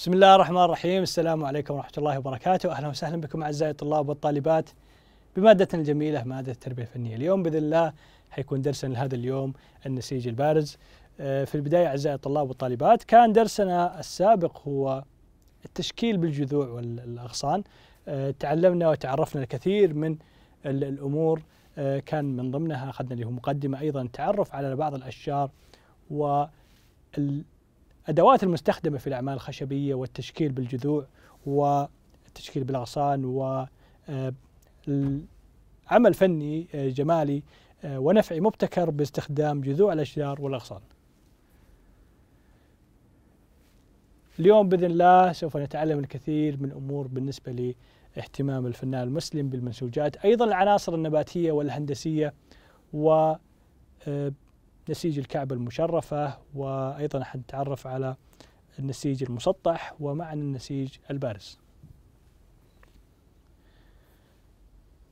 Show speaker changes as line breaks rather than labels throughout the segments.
بسم الله الرحمن الرحيم السلام عليكم ورحمة الله وبركاته أهلا وسهلا بكم أعزائي الطلاب والطالبات بمادتنا الجميلة مادة التربية الفنية اليوم بإذن الله حيكون درسنا لهذا اليوم النسيج البارز آه، في البداية أعزائي الطلاب والطالبات كان درسنا السابق هو التشكيل بالجذوع والأغصان آه، تعلمنا وتعرفنا الكثير من الأمور آه، كان من ضمنها أخذنا اللي هو مقدمة أيضا تعرف على بعض الأشجار و الأدوات المستخدمة في الأعمال الخشبية والتشكيل بالجذوع والتشكيل بالأغصان وعمل آه، فني آه، جمالي آه، ونفعي مبتكر باستخدام جذوع الأشجار والأغصان اليوم بإذن الله سوف نتعلم الكثير من أمور بالنسبة لاهتمام الفنان المسلم بالمنسوجات أيضا العناصر النباتية والهندسية و نسيج الكعبة المشرفة وأيضا حنتعرف على النسيج المسطح ومعنى النسيج البارز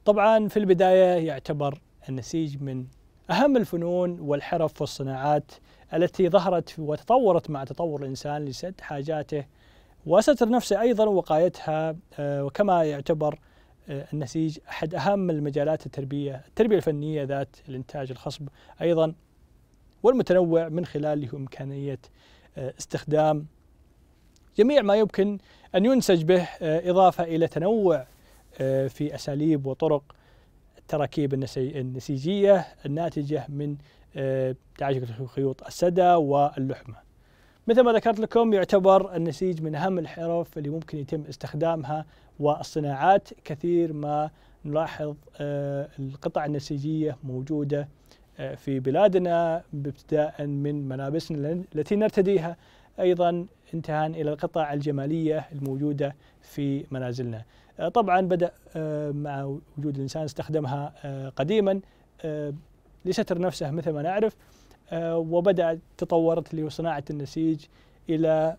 طبعا في البداية يعتبر النسيج من أهم الفنون والحرف والصناعات التي ظهرت وتطورت مع تطور الإنسان لسد حاجاته وستر نفسه أيضا وقايتها آه، وكما يعتبر آه، النسيج أحد أهم المجالات التربية التربية الفنية ذات الإنتاج الخصب أيضا والمتنوع من خلال إمكانية آه، استخدام جميع ما يمكن أن ينسج به آه، إضافة إلى تنوع آه، في أساليب وطرق التراكيب النسيجية الناتجة من تعجق خيوط السدى واللحمة مثل ما ذكرت لكم يعتبر النسيج من أهم الحرف اللي ممكن يتم استخدامها والصناعات كثير ما نلاحظ القطع النسيجية موجودة في بلادنا ابتداء من ملابسنا التي نرتديها ايضا انتهاء الى القطع الجماليه الموجوده في منازلنا. آه، طبعا بدا آه، مع وجود الانسان استخدمها آه، قديما لستر نفسه مثل ما نعرف وبدات تطورت لصناعه النسيج الى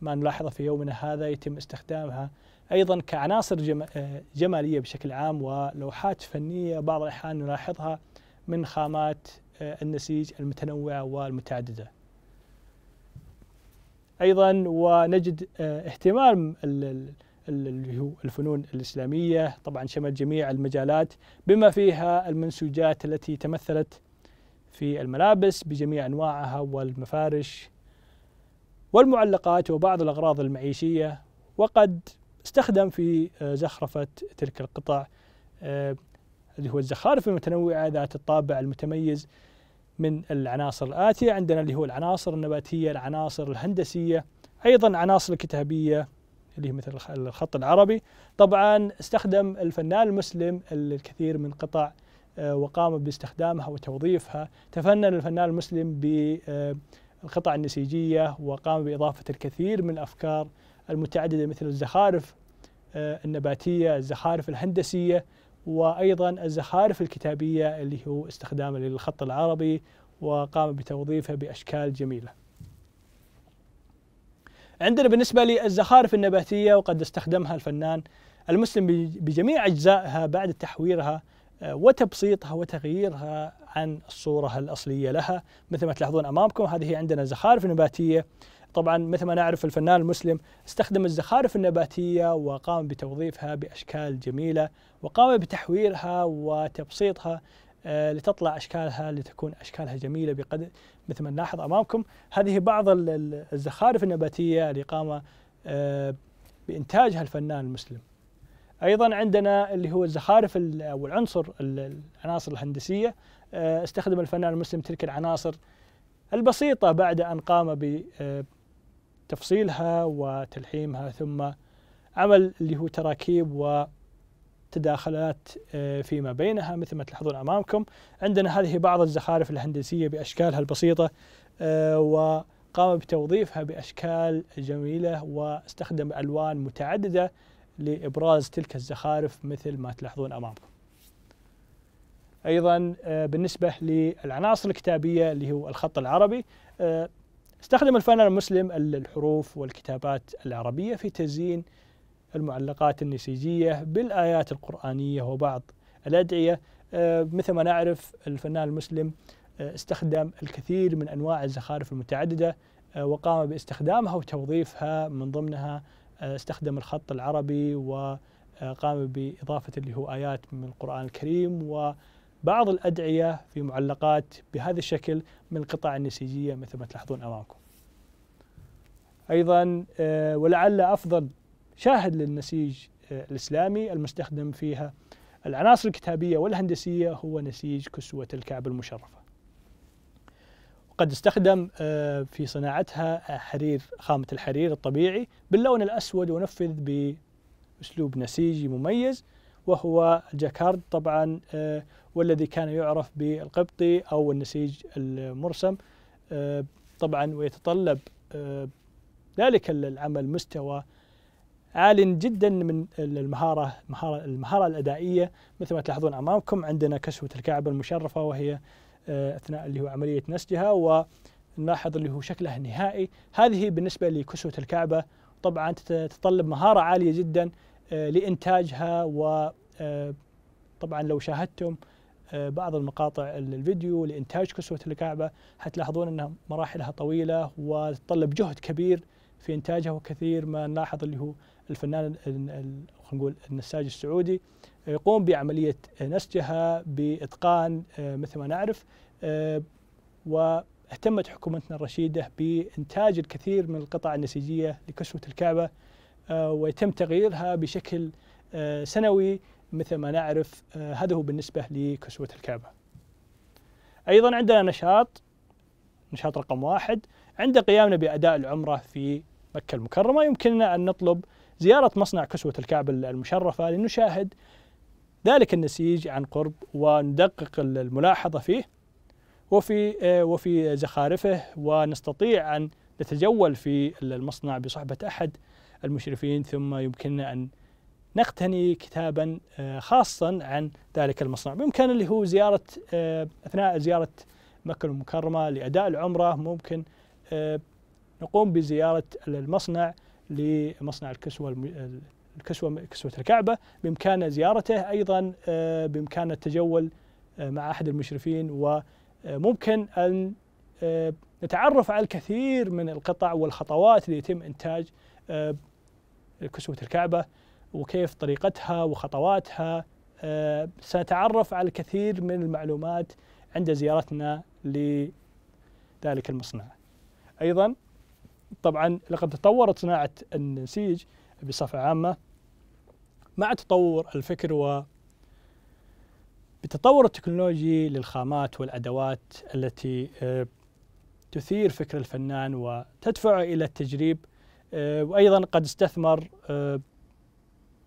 ما نلاحظه في يومنا هذا يتم استخدامها ايضا كعناصر جماليه بشكل عام ولوحات فنيه بعض الاحيان نلاحظها من خامات آه، النسيج المتنوعة والمتعددة أيضا ونجد آه، اهتمام اللي هو الفنون الإسلامية طبعا شمل جميع المجالات بما فيها المنسوجات التي تمثلت في الملابس بجميع أنواعها والمفارش والمعلقات وبعض الأغراض المعيشية وقد استخدم في آه، زخرفة تلك القطع اللي هو الزخارف المتنوعة ذات الطابع المتميز من العناصر الآتية عندنا اللي هو العناصر النباتية العناصر الهندسية أيضا عناصر الكتابية اللي هي مثل الخط العربي طبعا استخدم الفنان المسلم الكثير من قطع آه، وقام باستخدامها وتوظيفها تفنن الفنان المسلم بالقطع آه، النسيجية وقام بإضافة الكثير من الأفكار المتعددة مثل الزخارف آه، النباتية الزخارف الهندسية وأيضا الزخارف الكتابية اللي هو استخدامه للخط العربي وقام بتوظيفه بأشكال جميلة عندنا بالنسبة للزخارف النباتية وقد استخدمها الفنان المسلم بجميع أجزائها بعد تحويرها آه، وتبسيطها وتغييرها عن الصورة الأصلية لها مثل ما تلاحظون أمامكم هذه عندنا زخارف نباتية طبعا مثل ما نعرف الفنان المسلم استخدم الزخارف النباتية وقام بتوظيفها بأشكال جميلة وقام بتحويرها وتبسيطها آه، لتطلع اشكالها لتكون اشكالها جميله بقدر مثل ما نلاحظ امامكم هذه بعض الزخارف النباتيه اللي قام آه، بانتاجها الفنان المسلم. ايضا عندنا اللي هو الزخارف او العنصر العناصر الهندسيه آه، استخدم الفنان المسلم تلك العناصر البسيطه بعد ان قام ب تفصيلها وتلحيمها ثم عمل اللي هو تراكيب وتداخلات آه، فيما بينها مثل ما تلاحظون امامكم عندنا هذه بعض الزخارف الهندسيه باشكالها البسيطه آه، وقام بتوظيفها باشكال جميله واستخدم الوان متعدده لابراز تلك الزخارف مثل ما تلاحظون امامكم. ايضا آه، بالنسبه للعناصر الكتابيه اللي هو الخط العربي استخدم الفنان المسلم الحروف والكتابات العربية في تزيين المعلقات النسيجية بالآيات القرآنية وبعض الأدعية آه، مثل ما نعرف الفنان المسلم آه، استخدم الكثير من أنواع الزخارف المتعددة آه، وقام باستخدامها وتوظيفها من ضمنها استخدم الخط العربي وقام بإضافة اللي هو آيات من القرآن الكريم و بعض الأدعية في معلقات بهذا الشكل من القطع النسيجية مثل ما تلاحظون أمامكم أيضا آه، ولعل أفضل شاهد للنسيج آه، الإسلامي المستخدم فيها العناصر الكتابية والهندسية هو نسيج كسوة الكعبة المشرفة قد استخدم آه، في صناعتها حرير خامة الحرير الطبيعي باللون الأسود ونفذ بأسلوب نسيجي مميز وهو جاكارد طبعا آه، والذي كان يعرف بالقبطي أو النسيج المرسم آه، طبعا ويتطلب آه، ذلك العمل مستوى عال جدا من المهارة المهارة, المهارة الأدائية مثل ما تلاحظون أمامكم عندنا كسوة الكعبة المشرفة وهي أثناء اللي هو عملية نسجها ونلاحظ اللي هو شكلها النهائي هذه بالنسبة لكسوة الكعبة طبعا تتطلب مهارة عالية جدا لإنتاجها و آه، طبعا لو شاهدتم آه، بعض المقاطع الفيديو لإنتاج كسوة الكعبة حتلاحظون أنها مراحلها طويلة وتطلب جهد كبير في إنتاجها وكثير ما نلاحظ اللي هو الفنان خلينا نقول النساج السعودي آه، يقوم بعملية نسجها بإتقان مثل ما نعرف واهتمت حكومتنا الرشيدة بإنتاج الكثير من القطع النسيجية لكسوة الكعبة ويتم تغييرها بشكل سنوي مثل ما نعرف آه، هذا هو بالنسبة لكسوة الكعبة أيضا عندنا نشاط نشاط رقم واحد عند قيامنا بأداء العمرة في مكة المكرمة يمكننا أن نطلب زيارة مصنع كسوة الكعبة المشرفة لنشاهد ذلك النسيج عن قرب وندقق الملاحظة فيه وفي آه، وفي زخارفه ونستطيع أن نتجول في المصنع بصحبة أحد المشرفين ثم يمكننا أن نقتني كتابا آه، خاصا عن ذلك المصنع بإمكان اللي هو زيارة آه، أثناء زيارة مكة المكرمة لأداء العمرة ممكن آه، نقوم بزيارة المصنع لمصنع الكسوة الكسوة كسوة الكعبة بإمكاننا زيارته أيضا بإمكاننا التجول مع أحد المشرفين وممكن أن نتعرف على الكثير من القطع والخطوات اللي يتم إنتاج كسوة الكعبة وكيف طريقتها وخطواتها آه، سنتعرف على الكثير من المعلومات عند زيارتنا لذلك المصنع أيضا طبعا لقد تطورت صناعة النسيج بصفة عامة مع تطور الفكر و بتطور التكنولوجي للخامات والأدوات التي آه، تثير فكر الفنان وتدفعه إلى التجريب آه، وأيضا قد استثمر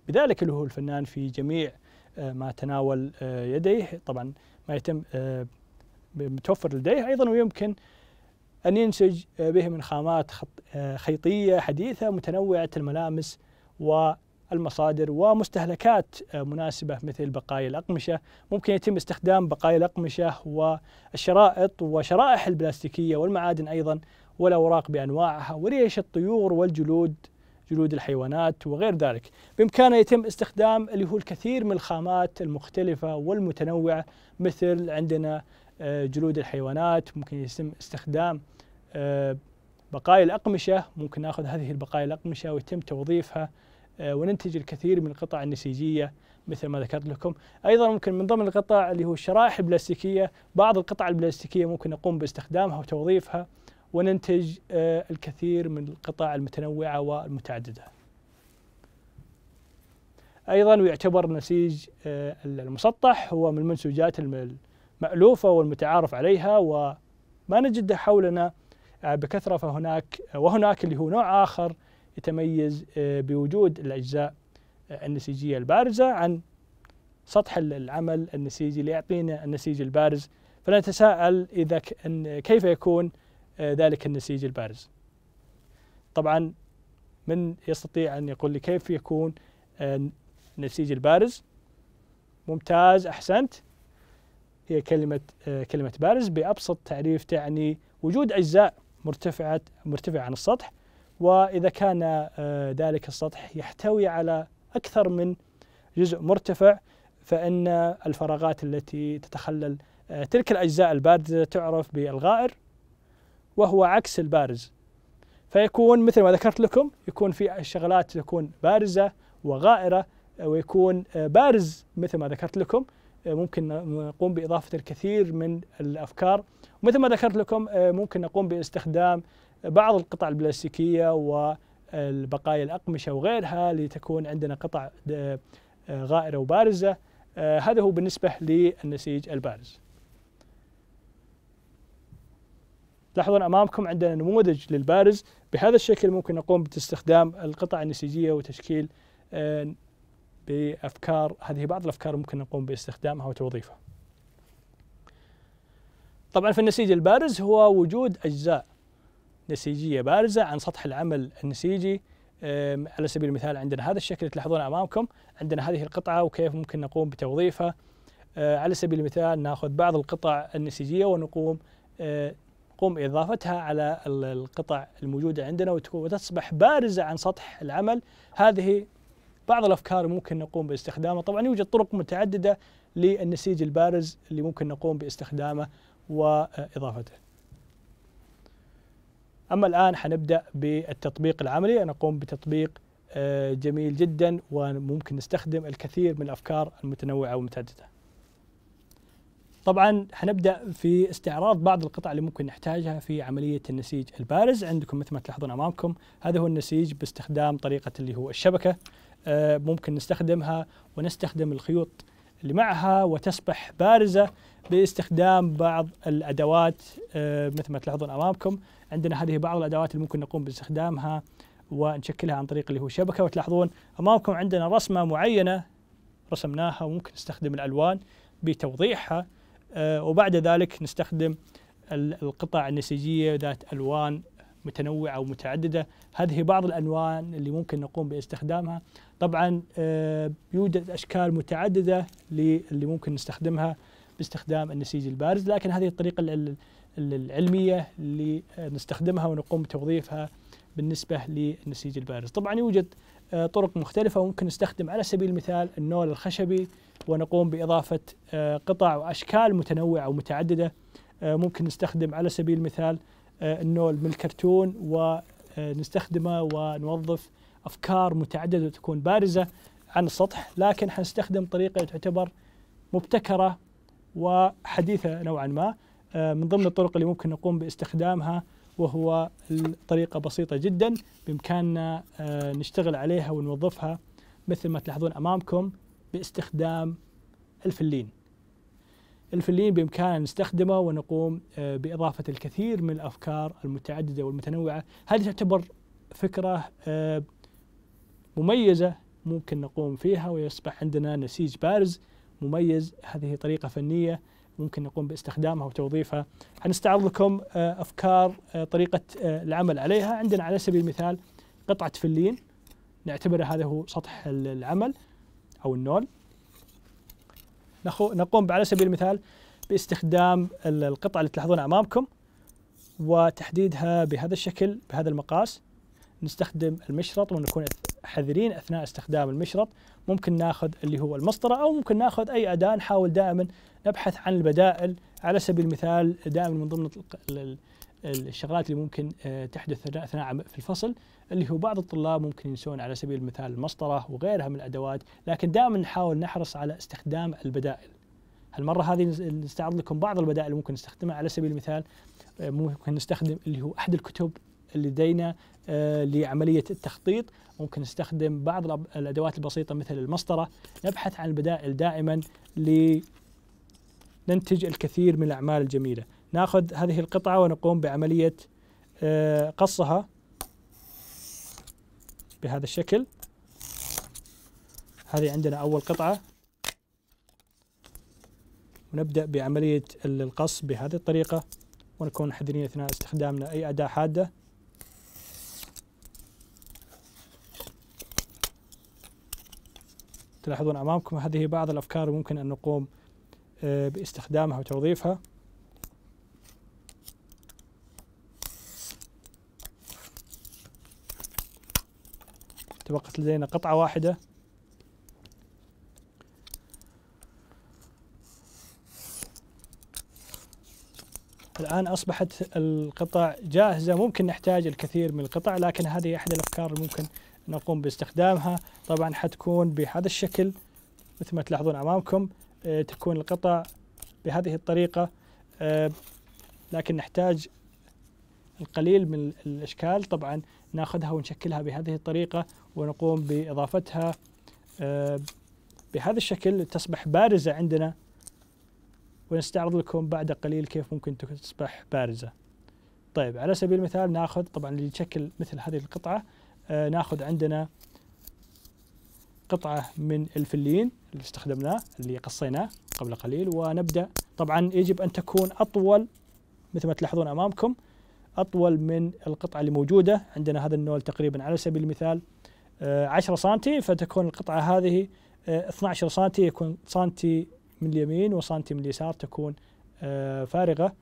بذلك اللي هو الفنان في جميع آه، ما تناول آه، يديه طبعا ما يتم متوفر آه، لديه أيضا ويمكن أن ينسج به من خامات خيطية حديثة متنوعة الملامس والمصادر ومستهلكات مناسبة مثل بقايا الأقمشة ممكن يتم استخدام بقايا الأقمشة والشرائط وشرائح البلاستيكية والمعادن أيضا والأوراق بأنواعها وريش الطيور والجلود جلود الحيوانات وغير ذلك بإمكانه يتم استخدام اللي هو الكثير من الخامات المختلفة والمتنوعة مثل عندنا آه، جلود الحيوانات ممكن يتم استخدام آه، بقايا الأقمشة ممكن ناخذ هذه البقايا الأقمشة ويتم توظيفها آه، وننتج الكثير من القطع النسيجية مثل ما ذكرت لكم أيضا ممكن من ضمن القطع اللي هو الشرائح البلاستيكية بعض القطع البلاستيكية ممكن نقوم باستخدامها وتوظيفها وننتج آه، الكثير من القطع المتنوعة والمتعددة أيضا ويعتبر نسيج آه، المسطح هو من المنسوجات المألوفة والمتعارف عليها وما نجده حولنا آه، بكثرة فهناك وهناك اللي هو نوع آخر يتميز بوجود الأجزاء النسيجية البارزة عن سطح العمل النسيجي ليعطينا النسيج البارز فنتساءل إذا كيف يكون آه، ذلك النسيج البارز طبعا من يستطيع أن يقول لي كيف يكون النسيج آه، البارز ممتاز أحسنت هي كلمة آه، كلمة بارز بأبسط تعريف تعني وجود أجزاء مرتفعة مرتفعة عن السطح وإذا كان ذلك السطح يحتوي على أكثر من جزء مرتفع فإن الفراغات التي تتخلل تلك الأجزاء الباردة تعرف بالغائر وهو عكس البارز فيكون مثل ما ذكرت لكم يكون في شغلات تكون بارزة وغائرة ويكون آه، بارز مثل ما ذكرت لكم آه، ممكن نقوم بإضافة الكثير من الأفكار ومثل ما ذكرت لكم آه، ممكن نقوم باستخدام بعض القطع البلاستيكية والبقايا الأقمشة وغيرها لتكون عندنا قطع غائرة وبارزة هذا هو بالنسبة للنسيج البارز تلاحظون امامكم عندنا نموذج للبارز بهذا الشكل ممكن نقوم باستخدام القطع النسيجيه وتشكيل آه، بافكار هذه بعض الافكار ممكن نقوم باستخدامها وتوظيفها. طبعا في النسيج البارز هو وجود اجزاء نسيجيه بارزه عن سطح العمل النسيجي آه، على سبيل المثال عندنا هذا الشكل تلاحظون امامكم عندنا هذه القطعه وكيف ممكن نقوم بتوظيفها آه، على سبيل المثال ناخذ بعض القطع النسيجيه ونقوم قم إضافتها على القطع الموجودة عندنا وتصبح بارزة عن سطح العمل هذه بعض الأفكار ممكن نقوم باستخدامها طبعا يوجد طرق متعددة للنسيج البارز اللي ممكن نقوم باستخدامه وإضافته أما الآن حنبدأ بالتطبيق العملي أنا أقوم بتطبيق آه، جميل جدا وممكن نستخدم الكثير من الأفكار المتنوعة والمتعددة طبعا حنبدا في استعراض بعض القطع اللي ممكن نحتاجها في عمليه النسيج البارز عندكم مثل ما تلاحظون امامكم هذا هو النسيج باستخدام طريقه اللي هو الشبكه آه، ممكن نستخدمها ونستخدم الخيوط اللي معها وتصبح بارزه باستخدام بعض الادوات آه، مثل ما تلاحظون امامكم عندنا هذه بعض الادوات اللي ممكن نقوم باستخدامها ونشكلها عن طريق اللي هو شبكه وتلاحظون امامكم عندنا رسمه معينه رسمناها وممكن نستخدم الالوان بتوضيحها آه، وبعد ذلك نستخدم القطع النسيجية ذات ألوان متنوعة ومتعددة هذه بعض الألوان اللي ممكن نقوم باستخدامها طبعا آه، يوجد أشكال متعددة اللي ممكن نستخدمها باستخدام النسيج البارز لكن هذه الطريقة العلمية اللي نستخدمها ونقوم بتوظيفها بالنسبة للنسيج البارز طبعا يوجد آه، طرق مختلفة وممكن نستخدم على سبيل المثال النول الخشبي ونقوم بإضافة آه، قطع وأشكال متنوعة ومتعددة آه، ممكن نستخدم على سبيل المثال النول من الكرتون ونستخدمه ونوظف أفكار متعددة تكون بارزة عن السطح لكن حنستخدم طريقة تعتبر مبتكرة وحديثة نوعا ما من ضمن الطرق اللي ممكن نقوم باستخدامها وهو الطريقة بسيطة جدا بإمكاننا آه، نشتغل عليها ونوظفها مثل ما تلاحظون أمامكم باستخدام الفلين الفلين بإمكاننا نستخدمه ونقوم آه، بإضافة الكثير من الأفكار المتعددة والمتنوعة هذه تعتبر فكرة آه، مميزة ممكن نقوم فيها ويصبح عندنا نسيج بارز مميز هذه طريقة فنية ممكن نقوم باستخدامها وتوظيفها حنستعرض لكم آه، أفكار آه، طريقة آه، العمل عليها عندنا على سبيل المثال قطعة فلين نعتبر هذا هو سطح العمل أو النول نقوم على سبيل المثال باستخدام القطعة اللي تلاحظونها أمامكم وتحديدها بهذا الشكل بهذا المقاس نستخدم المشرط ونكون حذرين اثناء استخدام المشرط ممكن ناخذ اللي هو المسطره او ممكن ناخذ اي اداه نحاول دائما نبحث عن البدائل على سبيل المثال دائما من ضمن الشغلات اللي ممكن آه، تحدث اثناء في الفصل اللي هو بعض الطلاب ممكن ينسون على سبيل المثال المسطره وغيرها من الادوات لكن دائما نحاول نحرص على استخدام البدائل هالمره هذه نستعرض لكم بعض البدائل اللي ممكن نستخدمها على سبيل المثال آه، ممكن نستخدم اللي هو احد الكتب لدينا آه، لعملية التخطيط ممكن نستخدم بعض الأدوات البسيطة مثل المسطرة نبحث عن البدائل دائما لننتج الكثير من الأعمال الجميلة ناخذ هذه القطعة ونقوم بعملية آه، قصها بهذا الشكل هذه عندنا أول قطعة ونبدأ بعملية القص بهذه الطريقة ونكون حذرين أثناء استخدامنا أي أداة حادة تلاحظون أمامكم هذه بعض الأفكار ممكن أن نقوم آه، باستخدامها وتوظيفها تبقت لدينا قطعة واحدة الآن أصبحت القطع جاهزة ممكن نحتاج الكثير من القطع لكن هذه أحد الأفكار الممكن نقوم باستخدامها طبعا حتكون بهذا الشكل مثل ما تلاحظون امامكم آه، تكون القطع بهذه الطريقه آه، لكن نحتاج القليل من الاشكال طبعا ناخذها ونشكلها بهذه الطريقه ونقوم باضافتها آه، بهذا الشكل تصبح بارزه عندنا ونستعرض لكم بعد قليل كيف ممكن تصبح بارزه. طيب على سبيل المثال ناخذ طبعا اللي يشكل مثل هذه القطعه آه، ناخذ عندنا قطعة من الفلين اللي استخدمناه اللي قصيناه قبل قليل ونبدأ طبعا يجب أن تكون أطول مثل ما تلاحظون أمامكم أطول من القطعة اللي موجودة عندنا هذا النول تقريبا على سبيل المثال 10 آه، سنتي فتكون القطعة هذه 12 آه، سنتي يكون سنتي من اليمين وسنتي من اليسار تكون فارغة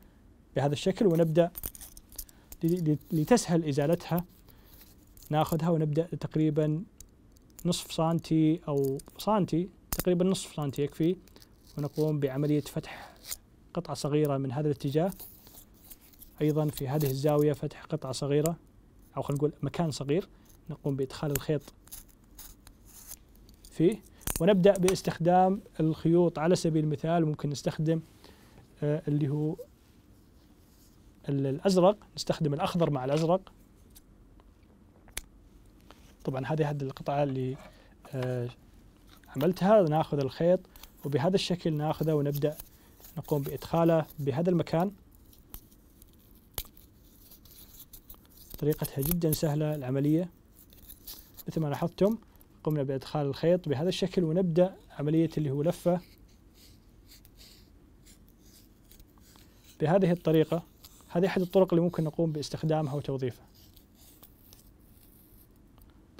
بهذا الشكل ونبدأ لتسهل إزالتها ناخذها ونبدأ تقريبا نصف سنتي أو سنتي تقريبا نصف سنتي يكفي ونقوم بعملية فتح قطعة صغيرة من هذا الاتجاه أيضا في هذه الزاوية فتح قطعة صغيرة أو خلينا نقول مكان صغير نقوم بإدخال الخيط فيه ونبدأ باستخدام الخيوط على سبيل المثال ممكن نستخدم آه، اللي هو الأزرق نستخدم الأخضر مع الأزرق طبعا هذه هذه القطعة اللي آه، عملتها ناخذ الخيط وبهذا الشكل ناخذه ونبدأ نقوم بإدخاله بهذا المكان طريقتها جدا سهلة العملية مثل ما لاحظتم قمنا بإدخال الخيط بهذا الشكل ونبدأ عملية اللي هو لفة بهذه الطريقة هذه أحد الطرق اللي ممكن نقوم باستخدامها وتوظيفها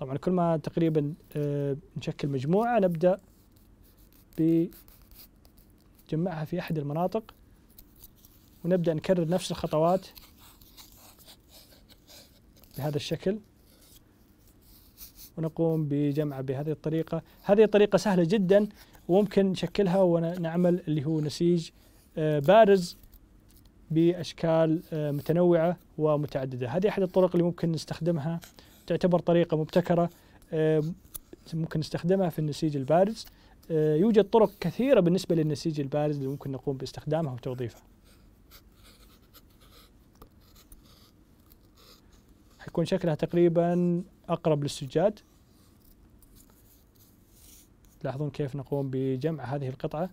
طبعا كل ما تقريبا آه، نشكل مجموعة نبدأ بجمعها في أحد المناطق ونبدأ نكرر نفس الخطوات بهذا الشكل ونقوم بجمع بهذه الطريقة هذه الطريقه سهلة جدا وممكن نشكلها ونعمل اللي هو نسيج آه، بارز بأشكال آه، متنوعة ومتعددة هذه أحد الطرق اللي ممكن نستخدمها تعتبر طريقة مبتكرة ممكن نستخدمها في النسيج البارز آه، يوجد طرق كثيرة بالنسبة للنسيج البارز اللي ممكن نقوم باستخدامها وتوظيفها حيكون شكلها تقريبا أقرب للسجاد تلاحظون كيف نقوم بجمع هذه القطعة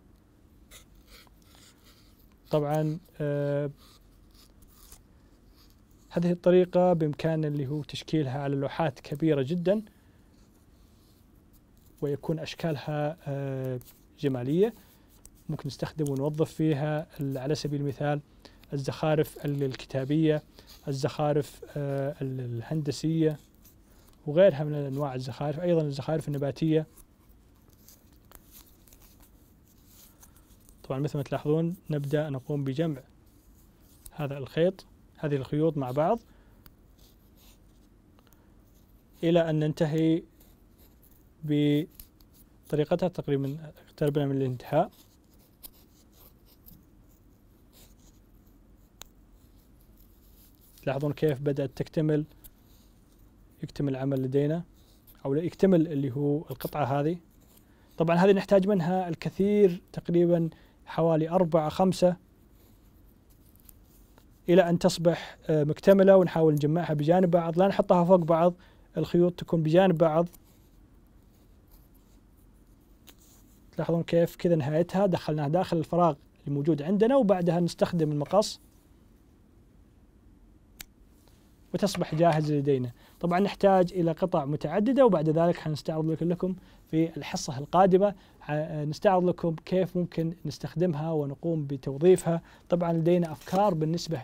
طبعا آه، هذه الطريقة بإمكاننا اللي هو تشكيلها على لوحات كبيرة جدا ويكون أشكالها آه، جمالية ممكن نستخدم ونوظف فيها على سبيل المثال الزخارف الكتابية الزخارف آه، الهندسية وغيرها من أنواع الزخارف أيضا الزخارف النباتية طبعا مثل ما تلاحظون نبدأ نقوم بجمع هذا الخيط هذه الخيوط مع بعض إلى أن ننتهي بطريقتها تقريبا اقتربنا من الانتهاء تلاحظون كيف بدأت تكتمل يكتمل العمل لدينا أو يكتمل اللي هو القطعة هذه طبعا هذه نحتاج منها الكثير تقريبا حوالي أربعة خمسة الى ان تصبح آه، مكتمله ونحاول نجمعها بجانب بعض لا نحطها فوق بعض الخيوط تكون بجانب بعض تلاحظون كيف كذا نهايتها دخلناها داخل الفراغ الموجود عندنا وبعدها نستخدم المقص وتصبح جاهزة لدينا طبعا نحتاج إلى قطع متعددة وبعد ذلك حنستعرض لكم في الحصة القادمة نستعرض لكم كيف ممكن نستخدمها ونقوم بتوظيفها طبعا لدينا أفكار بالنسبة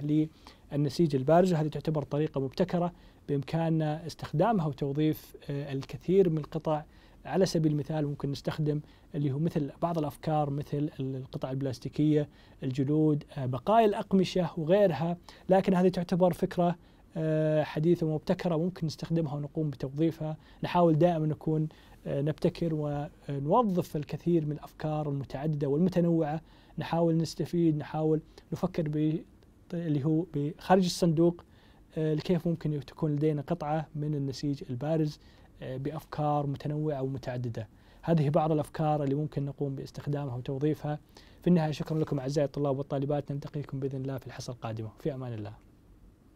للنسيج البارز هذه تعتبر طريقة مبتكرة بإمكاننا استخدامها وتوظيف آه، الكثير من القطع على سبيل المثال ممكن نستخدم اللي هو مثل بعض الافكار مثل القطع البلاستيكيه، الجلود، آه، بقايا الاقمشه وغيرها، لكن هذه تعتبر فكره آه، حديثه ومبتكره ممكن نستخدمها ونقوم بتوظيفها، نحاول دائما نكون نبتكر ونوظف الكثير من الافكار المتعدده والمتنوعه نحاول نستفيد نحاول نفكر ب اللي هو بخارج الصندوق آه، لكيف ممكن تكون لدينا قطعه من النسيج البارز آه، بافكار متنوعه ومتعدده. هذه بعض الافكار اللي ممكن نقوم باستخدامها وتوظيفها. في النهايه شكرا لكم اعزائي الطلاب والطالبات نلتقيكم باذن الله في الحصه القادمه في امان الله.